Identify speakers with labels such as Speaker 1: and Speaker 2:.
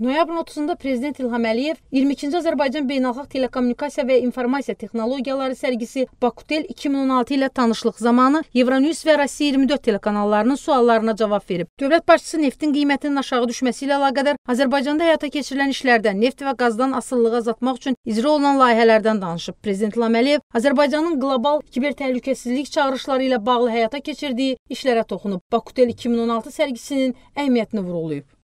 Speaker 1: Noyabrın 30-da prezident İlham Əliyev 22-ci Azərbaycan Beynəlxalq Telekommunikasiya və İnformasiya Texnologiyaları sərgisi Bakutel 2016 ilə tanışlıq zamanı Euronews və Rusiya 24 telekanallarının suallarına cavab verib. Dövlət başçısı neftin qiymətinin aşağı düşməsi ilə əlaqədar Azərbaycanda həyata keçirilən işlərdə neft və qazdan asılılığı azaltmaq üçün icra olunan layihələrdən danışıb. Prezident İlham Əliyev Azərbaycanın qlobal kiber təhlükəsizlik çağırışları ilə bağlı həyata keçirdiyi işlərə toxunub. Bakutel 2016 sərgisinin əhəmiyyətini vurğulayıb.